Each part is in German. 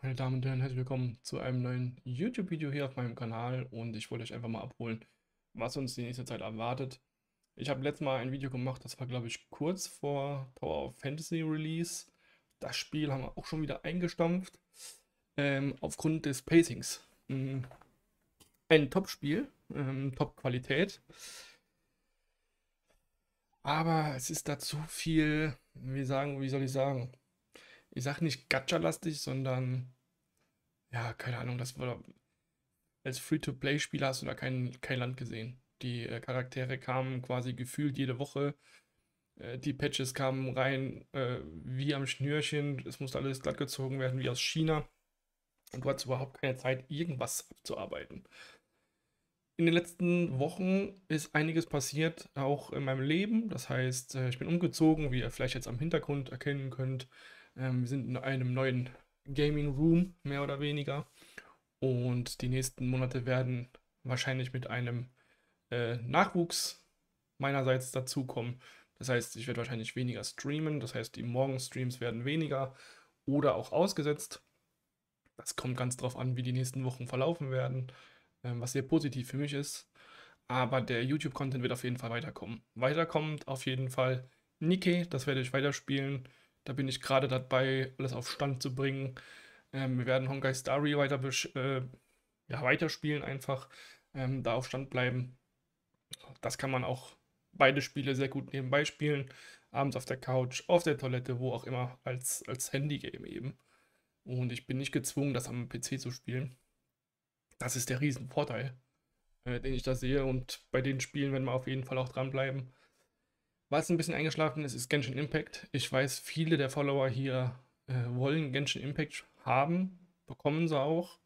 Meine Damen und Herren, herzlich willkommen zu einem neuen YouTube-Video hier auf meinem Kanal und ich wollte euch einfach mal abholen, was uns die nächste Zeit erwartet. Ich habe letztes Mal ein Video gemacht, das war glaube ich kurz vor Power of Fantasy Release. Das Spiel haben wir auch schon wieder eingestampft, ähm, aufgrund des Pacings. Mm, ein Top-Spiel, ähm, Top-Qualität. Aber es ist da zu viel, wie, sagen, wie soll ich sagen, ich sag nicht gacha-lastig, sondern ja, keine Ahnung, das war als Free-to-Play-Spieler hast du da kein, kein Land gesehen. Die äh, Charaktere kamen quasi gefühlt jede Woche. Äh, die Patches kamen rein äh, wie am Schnürchen. Es musste alles glatt gezogen werden wie aus China. Und du hattest überhaupt keine Zeit, irgendwas abzuarbeiten. In den letzten Wochen ist einiges passiert, auch in meinem Leben. Das heißt, äh, ich bin umgezogen, wie ihr vielleicht jetzt am Hintergrund erkennen könnt. Ähm, wir sind in einem neuen Gaming Room, mehr oder weniger. Und die nächsten Monate werden wahrscheinlich mit einem äh, Nachwuchs meinerseits dazukommen. Das heißt, ich werde wahrscheinlich weniger streamen. Das heißt, die Morgenstreams werden weniger oder auch ausgesetzt. Das kommt ganz drauf an, wie die nächsten Wochen verlaufen werden, ähm, was sehr positiv für mich ist. Aber der YouTube-Content wird auf jeden Fall weiterkommen. Weiterkommt auf jeden Fall Nike, das werde ich weiterspielen. Da bin ich gerade dabei, alles auf Stand zu bringen. Ähm, wir werden Honkai Starry weiter äh, ja, weiterspielen, einfach ähm, da auf Stand bleiben. Das kann man auch beide Spiele sehr gut nebenbei spielen. Abends auf der Couch, auf der Toilette, wo auch immer, als, als Handygame eben. Und ich bin nicht gezwungen, das am PC zu spielen. Das ist der Riesenvorteil, äh, den ich da sehe. Und bei den Spielen werden wir auf jeden Fall auch dranbleiben. Was ein bisschen eingeschlafen ist, ist Genshin Impact. Ich weiß, viele der Follower hier äh, wollen Genshin Impact haben, bekommen sie auch.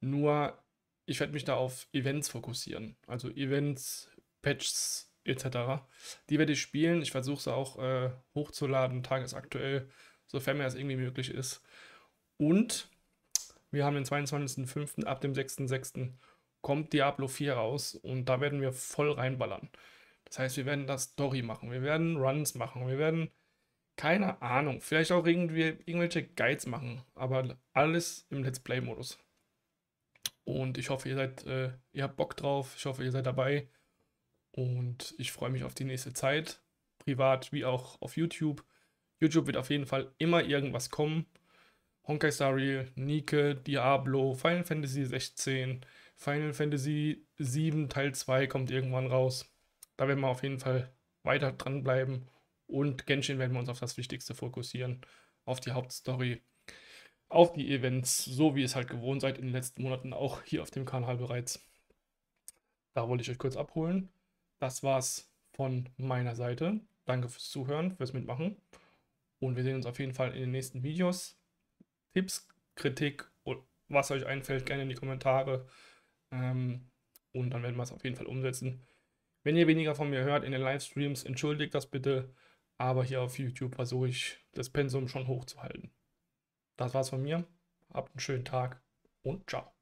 Nur ich werde mich da auf Events fokussieren. Also Events, Patches etc. Die werde ich spielen. Ich versuche sie auch äh, hochzuladen, tagesaktuell, sofern mir das irgendwie möglich ist. Und wir haben den 22.05. ab dem 6.06. kommt Diablo 4 raus und da werden wir voll reinballern. Das heißt, wir werden das Story machen, wir werden Runs machen, wir werden, keine Ahnung, vielleicht auch irgendwie irgendwelche Guides machen, aber alles im Let's Play-Modus. Und ich hoffe, ihr seid, äh, ihr habt Bock drauf, ich hoffe, ihr seid dabei. Und ich freue mich auf die nächste Zeit, privat wie auch auf YouTube. YouTube wird auf jeden Fall immer irgendwas kommen. Honkai Star Rail, Nike, Diablo, Final Fantasy 16, Final Fantasy 7 Teil 2 kommt irgendwann raus. Da werden wir auf jeden Fall weiter dranbleiben und Genshin werden wir uns auf das Wichtigste fokussieren, auf die Hauptstory, auf die Events, so wie ihr es halt gewohnt seid in den letzten Monaten, auch hier auf dem Kanal bereits. Da wollte ich euch kurz abholen. Das war's von meiner Seite. Danke fürs Zuhören, fürs Mitmachen. Und wir sehen uns auf jeden Fall in den nächsten Videos. Tipps, Kritik und was euch einfällt, gerne in die Kommentare. Ähm, und dann werden wir es auf jeden Fall umsetzen. Wenn ihr weniger von mir hört in den Livestreams, entschuldigt das bitte. Aber hier auf YouTube versuche ich das Pensum schon hochzuhalten. Das war's von mir. Habt einen schönen Tag und ciao.